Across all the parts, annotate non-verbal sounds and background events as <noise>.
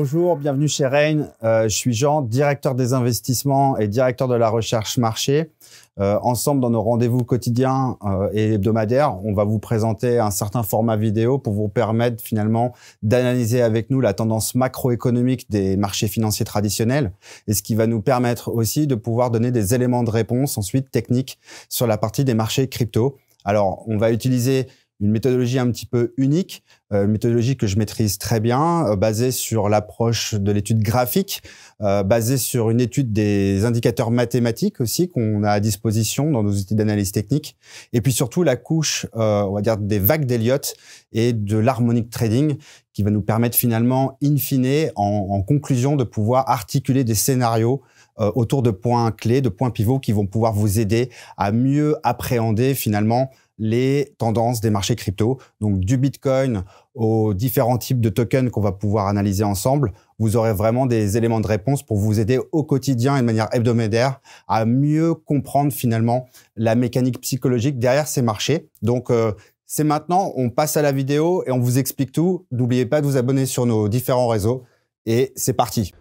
Bonjour, bienvenue chez Rain. Euh, je suis Jean, directeur des investissements et directeur de la recherche marché. Euh, ensemble, dans nos rendez-vous quotidiens euh, et hebdomadaires, on va vous présenter un certain format vidéo pour vous permettre finalement d'analyser avec nous la tendance macroéconomique des marchés financiers traditionnels et ce qui va nous permettre aussi de pouvoir donner des éléments de réponse ensuite techniques sur la partie des marchés crypto. Alors, on va utiliser une méthodologie un petit peu unique, euh, une méthodologie que je maîtrise très bien, euh, basée sur l'approche de l'étude graphique, euh, basée sur une étude des indicateurs mathématiques aussi qu'on a à disposition dans nos outils d'analyse technique, et puis surtout la couche, on va dire, des vagues d'Elliott et de l'harmonic trading qui va nous permettre finalement, in fine, en, en conclusion, de pouvoir articuler des scénarios autour de points clés, de points pivots qui vont pouvoir vous aider à mieux appréhender finalement les tendances des marchés crypto. Donc du Bitcoin aux différents types de tokens qu'on va pouvoir analyser ensemble, vous aurez vraiment des éléments de réponse pour vous aider au quotidien et de manière hebdomadaire à mieux comprendre finalement la mécanique psychologique derrière ces marchés. Donc euh, c'est maintenant, on passe à la vidéo et on vous explique tout. N'oubliez pas de vous abonner sur nos différents réseaux et c'est parti.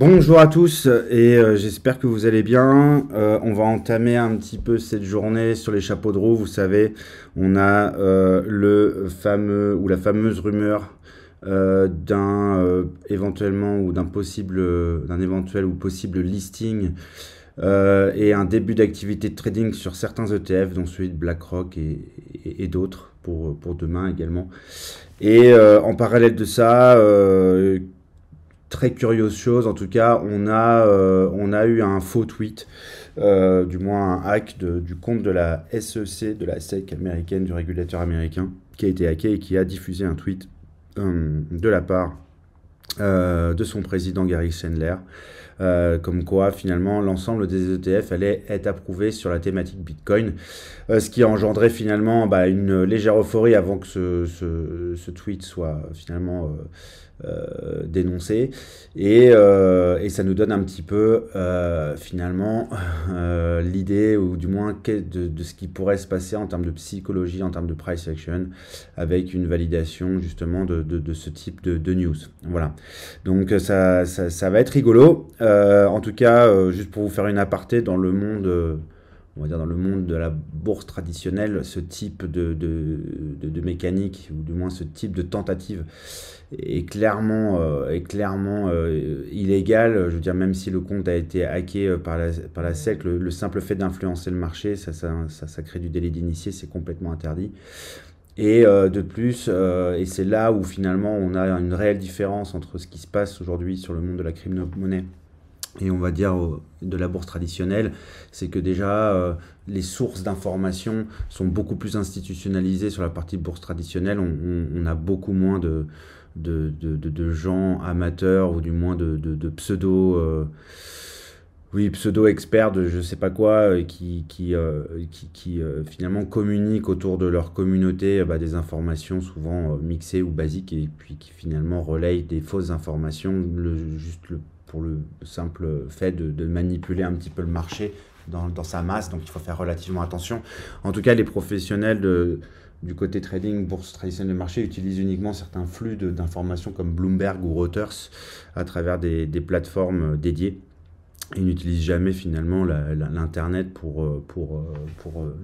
Bonjour à tous et euh, j'espère que vous allez bien. Euh, on va entamer un petit peu cette journée sur les chapeaux de roue. Vous savez, on a euh, le fameux ou la fameuse rumeur d'un éventuellement ou d'un possible d'un éventuel ou possible listing et un début d'activité de trading sur certains ETF, dont celui de BlackRock et, d'autres pour, pour demain également. Et en parallèle de ça, très curieuse chose. En tout cas, on a, euh, on a eu un faux tweet, euh, du moins un hack du compte de la SEC, de la SEC américaine, du régulateur américain, qui a été hacké et qui a diffusé un tweet euh, de la part de son président Gary Sandler. comme quoi finalement l'ensemble des ETF allait être approuvé sur la thématique Bitcoin, ce qui engendrait finalement bah, une légère euphorie avant que ce tweet soit finalement dénoncer euh, dénoncé. Euh, et, ça nous donne un petit peu euh, finalement <laughs> l'idée, ou du moins de, de, ce qui pourrait se passer en termes de psychologie, en termes de price action, avec une validation justement de, ce type de, news. Voilà. Donc ça, ça, ça va être rigolo. en tout cas, juste pour vous faire une aparté dans le monde on va dire dans le monde de la bourse traditionnelle, ce type de, de, de, mécanique, ou du moins ce type de tentative, est clairement, euh, est clairement euh, illégal. Je veux dire, même si le compte a été hacké euh, par la, par la SEC, le, simple fait d'influencer le marché, ça, ça, ça, crée du délai d'initié, c'est complètement interdit. Et de plus, et c'est là où finalement on a une réelle différence entre ce qui se passe aujourd'hui sur le monde de la crypto-monnaie et on va dire de la bourse traditionnelle, c'est que déjà euh, les sources d'informations sont beaucoup plus institutionnalisées sur la partie bourse traditionnelle. On, a beaucoup moins de de, gens amateurs ou du moins de, pseudo... Euh, oui, pseudo-experts de je sais pas quoi, euh, qui, qui, qui, finalement communiquent autour de leur communauté bah, des informations souvent mixées ou basiques et puis qui finalement relayent des fausses informations, juste le pour le simple fait de, manipuler un petit peu le marché dans, sa masse, donc il faut faire relativement attention. En tout cas, les professionnels de, du côté trading, bourse traditionnelle de marché, utilisent uniquement certains flux d'informations comme Bloomberg ou Reuters à travers des, plateformes dédiées. Ils n'utilisent jamais finalement l'Internet pour, euh, pour, euh, pour euh,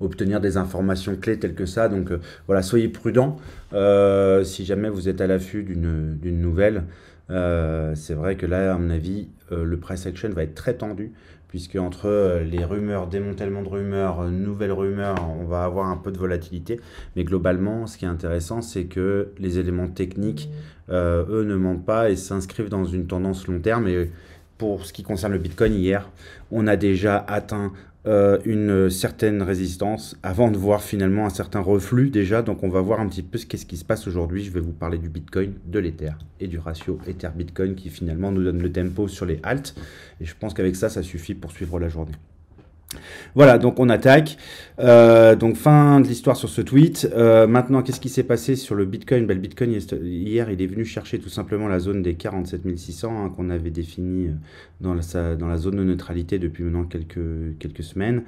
obtenir des informations clés telles que ça. Donc euh, voilà, soyez prudents euh, si jamais vous êtes à l'affût d'une nouvelle. Euh, c'est vrai que là, à mon avis, le price action va être très tendu puisque entre les rumeurs, démantèlement de rumeurs, nouvelles rumeurs, on va avoir un peu de volatilité. Mais globalement, ce qui est intéressant, c'est que les éléments techniques, eux, ne mentent pas et s'inscrivent dans une tendance long terme. Et pour ce qui concerne le Bitcoin, hier, on a déjà atteint euh, une certaine résistance avant de voir finalement un certain reflux déjà. Donc on va voir un petit peu ce qu'est-ce qui se passe aujourd'hui. Je vais vous parler du Bitcoin, de l'éther et du ratio Ether-Bitcoin qui finalement nous donne le tempo sur les haltes. Et je pense qu'avec ça, ça suffit pour suivre la journée. Voilà, donc on attaque. Euh, donc fin de l'histoire sur ce tweet. Euh, maintenant, qu'est-ce qui s'est passé sur le Bitcoin ben, Le Bitcoin, hier, il est venu chercher tout simplement la zone des 47 600 hein, qu'on avait définie euh, dans la, zone de neutralité depuis maintenant quelques, semaines.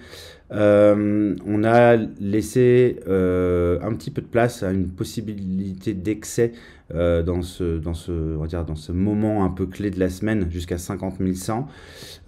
on a laissé un petit peu de place à une possibilité d'excès euh, dans, ce, dans, ce, on va dire, dans ce moment un peu clé de la semaine jusqu'à 50 100.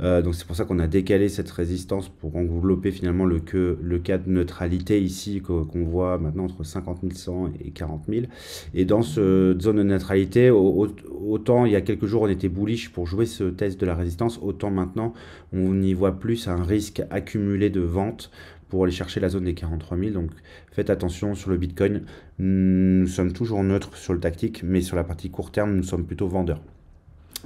Euh, donc c'est pour ça qu'on a décalé cette résistance pour envelopper finalement le, que, le cas de neutralité ici qu'on voit maintenant entre 50 100 et 40 000. Et dans cette zone de neutralité, autant il y a quelques jours on était bullish pour jouer ce test de la résistance, autant maintenant on y voit plus un risque accumulé de vente pour aller chercher la zone des 43 000. Donc faites attention sur le Bitcoin. Nous sommes toujours neutres sur le tactique, mais sur la partie court terme, nous sommes plutôt vendeurs.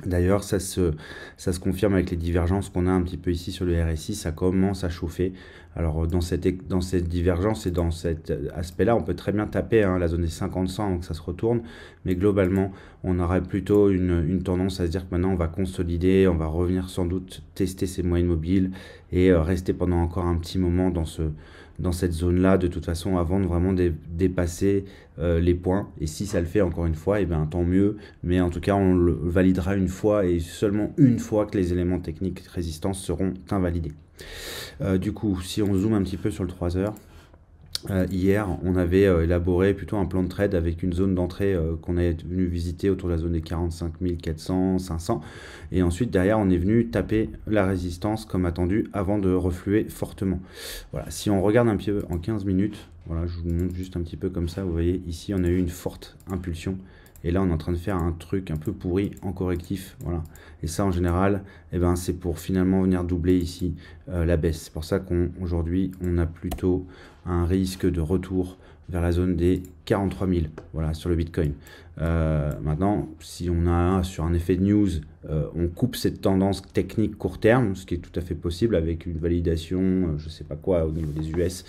D'ailleurs, ça se, ça se confirme avec les divergences qu'on a un petit peu ici sur le RSI, ça commence à chauffer. Alors euh, dans cette, dans cette divergence et dans cet euh, aspect-là, on peut très bien taper hein, la zone des 50-100 avant que ça se retourne, mais globalement, on aurait plutôt une, tendance à se dire que maintenant on va consolider, on va revenir sans doute tester ces moyennes mobiles et euh, rester pendant encore un petit moment dans ce, dans cette zone-là, de toute façon, avant de vraiment dépasser euh, les points. Et si ça le fait, encore une fois, et eh ben, tant mieux. Mais en tout cas, on le validera une fois et seulement une fois que les éléments techniques résistance seront invalidés. Euh, du coup, si on zoome un petit peu sur le 3 heures, euh, hier, on avait euh, élaboré plutôt un plan de trade avec une zone d'entrée euh, qu'on est venu visiter autour de la zone des 45 400, 500. Et ensuite, derrière, on est venu taper la résistance comme attendu avant de refluer fortement. Voilà, si on regarde un peu en 15 minutes, voilà, je vous montre juste un petit peu comme ça, vous voyez, ici, on a eu une forte impulsion et là, on est en train de faire un truc un peu pourri en correctif. Voilà. Et ça, en général, eh ben, c'est pour finalement venir doubler ici euh, la baisse. C'est pour ça qu'aujourd'hui, aujourd'hui on, a plutôt un risque de retour vers la zone des 43 000 voilà, sur le Bitcoin. Euh, maintenant, si on a sur un effet de news, euh, on coupe cette tendance technique court terme, ce qui est tout à fait possible avec une validation, euh, je ne sais pas quoi, au niveau des US.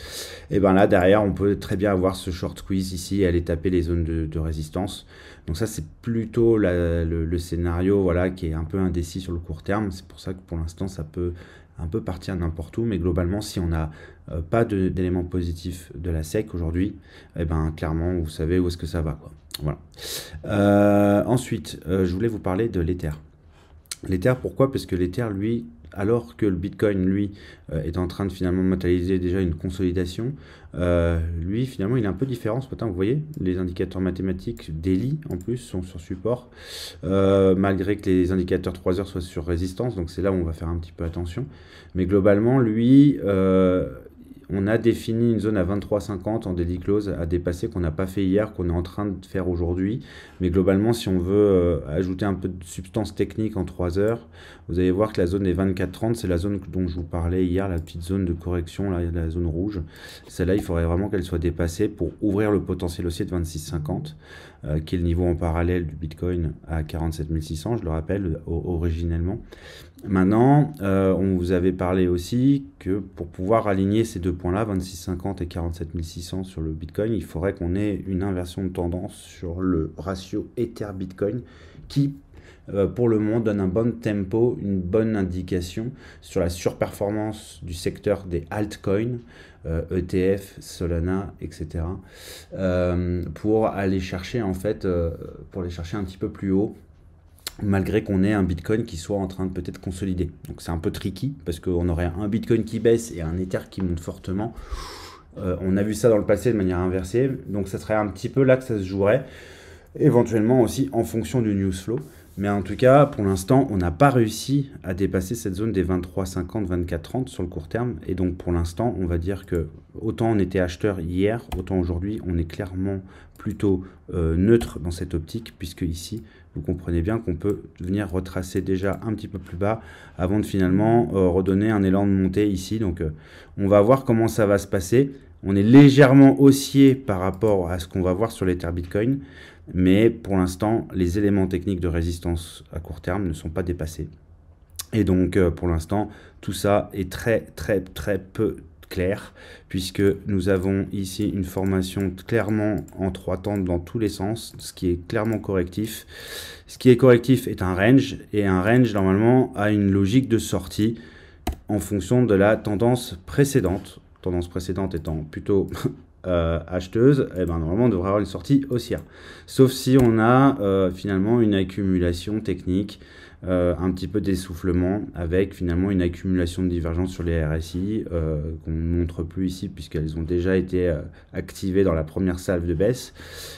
Et eh bien là, derrière, on peut très bien avoir ce short squeeze ici et aller taper les zones de, résistance. Donc ça, c'est plutôt le, le, scénario voilà, qui est un peu indécis sur le court terme. C'est pour ça que pour l'instant, ça peut un peu partir n'importe où, mais globalement, si on n'a euh, pas d'éléments positifs de la SEC aujourd'hui, et eh ben, clairement, vous savez où est-ce que ça va. Quoi. Voilà. Euh, ensuite, euh, je voulais vous parler de l'éther l'éther pourquoi Parce que l'éther lui, alors que le Bitcoin, lui, euh, est en train de finalement matérialiser déjà une consolidation, euh, lui, finalement, il est un peu différent ce matin. Vous voyez, les indicateurs mathématiques daily, en plus, sont sur support, euh, malgré que les indicateurs 3 heures soient sur résistance. Donc, c'est là où on va faire un petit peu attention. Mais globalement, lui, on a défini une zone à 23,50 en daily close à dépasser qu'on n'a pas fait hier, qu'on est en train de faire aujourd'hui. Mais globalement, si on veut euh, ajouter un peu de substance technique en 3 heures, vous allez voir que la zone des 24,30, c'est la zone dont je vous parlais hier, la petite zone de correction, là, la zone rouge. Celle-là, il faudrait vraiment qu'elle soit dépassée pour ouvrir le potentiel haussier de 26,50. Euh, qui est le niveau en parallèle du Bitcoin à 47 600, je le rappelle, euh, originellement. Maintenant, euh, on vous avait parlé aussi que pour pouvoir aligner ces deux points-là, 2650 et 47 600 sur le Bitcoin, il faudrait qu'on ait une inversion de tendance sur le ratio Ether-Bitcoin qui, pour le moment, donne un bon tempo, une bonne indication sur la surperformance du secteur des altcoins ETF, euh, e Solana, etc. Euh, pour aller chercher en fait, euh, pour chercher un petit peu plus haut malgré qu'on ait un Bitcoin qui soit en train de peut-être consolider. Donc c'est un peu tricky parce qu'on aurait un Bitcoin qui baisse et un Ether qui monte fortement. on a vu ça dans le passé de manière inversée. Donc ça serait un petit peu là que ça se jouerait. Éventuellement aussi en fonction du news flow. Mais en tout cas, pour l'instant, on n'a pas réussi à dépasser cette zone des 23,50, 24,30 sur le court terme. Et donc, pour l'instant, on va dire que autant on était acheteur hier, autant aujourd'hui, on est clairement plutôt euh, neutre dans cette optique, puisque ici, vous comprenez bien qu'on peut venir retracer déjà un petit peu plus bas avant de finalement euh, redonner un élan de montée ici. Donc, euh, on va voir comment ça va se passer. On est légèrement haussier par rapport à ce qu'on va voir sur l'Ether Bitcoin, mais pour l'instant, les éléments techniques de résistance à court terme ne sont pas dépassés. Et donc, euh, pour l'instant, tout ça est très, très, très peu clair, puisque nous avons ici une formation clairement en trois temps dans tous les sens, ce qui est clairement correctif. Ce qui est correctif est un range, et un range, normalement, a une logique de sortie en fonction de la tendance précédente tendance précédente étant plutôt <laughs> euh, acheteuse, eh ben, normalement on devrait avoir une sortie haussière. Sauf si on a euh, finalement une accumulation technique, euh, un petit peu d'essoufflement, avec finalement une accumulation de divergence sur les RSI, qu'on ne montre plus ici puisqu'elles ont déjà été activées dans la première salve de baisse.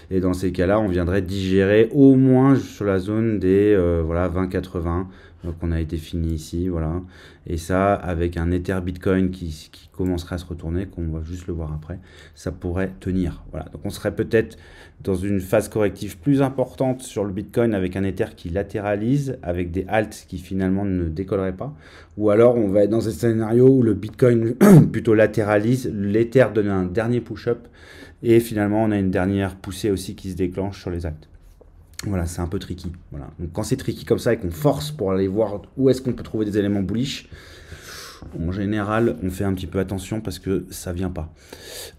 Et dans ces cas-là, on viendrait digérer au moins sur la zone des voilà, 20-80 donc on a été fini ici, voilà. Et ça, avec un Ether Bitcoin qui, qui commencera à se retourner, qu'on va juste le voir après, ça pourrait tenir. Voilà. Donc on serait peut-être dans une phase corrective plus importante sur le Bitcoin avec un Ether qui latéralise, avec des halts qui finalement ne décolleraient pas. Ou alors on va être dans un scénario où le Bitcoin <coughs> plutôt latéralise, l'Ether donne un dernier push-up et finalement on a une dernière poussée aussi qui se déclenche sur les actes. Voilà, c'est un peu tricky. Voilà. Donc, quand c'est tricky comme ça et qu'on force pour aller voir où est-ce qu'on peut trouver des éléments bullish, en général, on fait un petit peu attention parce que ça vient pas.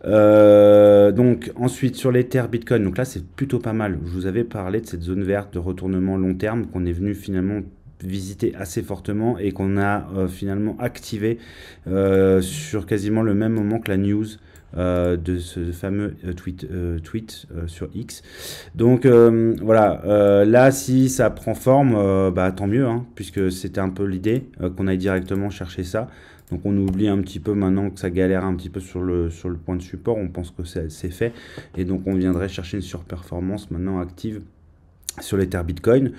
Euh, donc ensuite sur les terres Bitcoin, donc là c'est plutôt pas mal. Je vous avais parlé de cette zone verte de retournement long terme qu'on est venu finalement visiter assez fortement et qu'on a euh, finalement activé euh, sur quasiment le même moment que la news euh, de ce fameux euh, tweet, euh, tweet sur X. Donc voilà, là si ça prend forme, bah, tant mieux, hein, puisque c'était un peu l'idée qu'on aille directement chercher ça. Donc on oublie un petit peu maintenant que ça galère un petit peu sur le, sur le point de support, on pense que c'est fait, et donc on viendrait chercher une surperformance maintenant active sur l'Ether Bitcoin.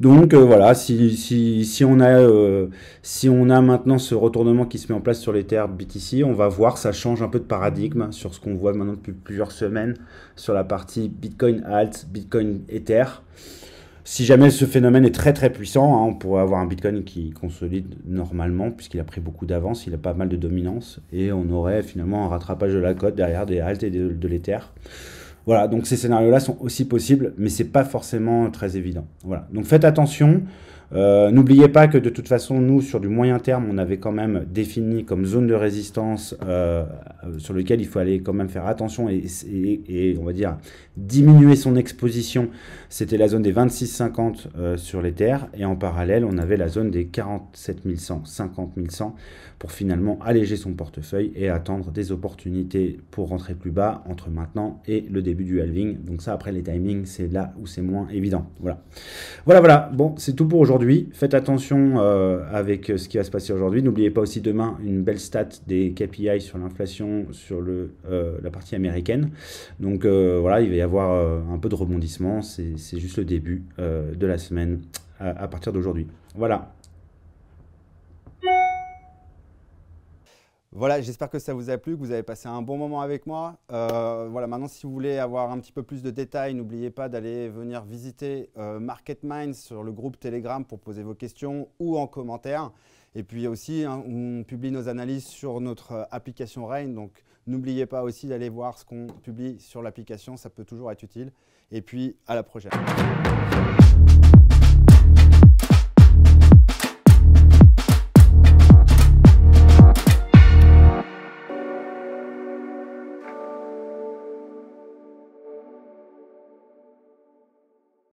Donc euh, voilà, si, si, si, on a, euh, si on a maintenant ce retournement qui se met en place sur l'Ether BTC, on va voir, ça change un peu de paradigme sur ce qu'on voit maintenant depuis plusieurs semaines sur la partie Bitcoin Alt, Bitcoin Ether. Si jamais ce phénomène est très très puissant, hein, on pourrait avoir un Bitcoin qui consolide normalement puisqu'il a pris beaucoup d'avance, il a pas mal de dominance et on aurait finalement un rattrapage de la cote derrière des Alt et de, de l'Ether. Voilà, donc ces scénarios-là sont aussi possibles, mais c'est pas forcément très évident. Voilà, donc faites attention. Euh, n'oubliez pas que de toute façon, nous, sur du moyen terme, on avait quand même défini comme zone de résistance euh, sur lequel il faut aller quand même faire attention et, on va dire diminuer son exposition. C'était la zone des 26,50 euh, sur les terres et en parallèle, on avait la zone des 47,100, 50,100 pour finalement alléger son portefeuille et attendre des opportunités pour rentrer plus bas entre maintenant et le début du halving. Donc ça, après les timings, c'est là où c'est moins évident. Voilà, voilà, voilà. Bon, c'est tout pour aujourd'hui aujourd'hui. Faites attention euh, avec euh, ce qui va se passer aujourd'hui. N'oubliez pas aussi demain une belle stat des KPI sur l'inflation sur le, euh, la partie américaine. Donc voilà, il va y avoir un peu de rebondissement. C'est juste le début de la semaine à partir d'aujourd'hui. Voilà, Voilà, j'espère que ça vous a plu, que vous avez passé un bon moment avec moi. Euh, voilà, maintenant, si vous voulez avoir un petit peu plus de détails, n'oubliez pas d'aller venir visiter MarketMind euh, Market sur le groupe Telegram pour poser vos questions ou en commentaire. Et puis aussi, hein, on publie nos analyses sur notre euh, application Rain. Donc, n'oubliez pas aussi d'aller voir ce qu'on publie sur l'application. Ça peut toujours être utile. Et puis, à la prochaine.